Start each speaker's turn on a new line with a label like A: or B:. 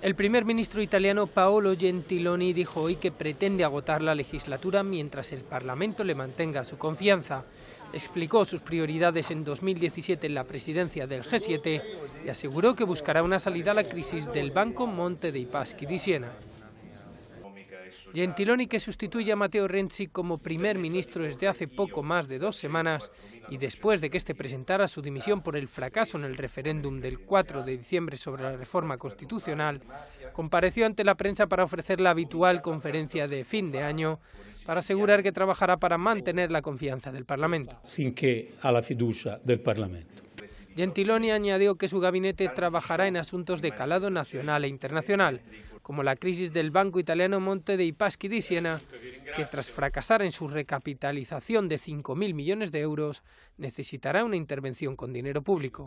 A: El primer ministro italiano Paolo Gentiloni dijo hoy que pretende agotar la legislatura mientras el Parlamento le mantenga su confianza. Explicó sus prioridades en 2017 en la presidencia del G7 y aseguró que buscará una salida a la crisis del Banco Monte dei Paschi di Siena. Gentiloni, que sustituye a Matteo Renzi como primer ministro desde hace poco más de dos semanas y después de que este presentara su dimisión por el fracaso en el referéndum del 4 de diciembre sobre la reforma constitucional, compareció ante la prensa para ofrecer la habitual conferencia de fin de año para asegurar que trabajará para mantener la confianza del Parlamento. Sin
B: que a la fiducia del Parlamento.
A: Gentiloni añadió que su gabinete trabajará en asuntos de calado nacional e internacional, como la crisis del banco italiano Monte dei Paschi di Siena, que tras fracasar en su recapitalización de 5.000 millones de euros, necesitará una intervención con dinero público.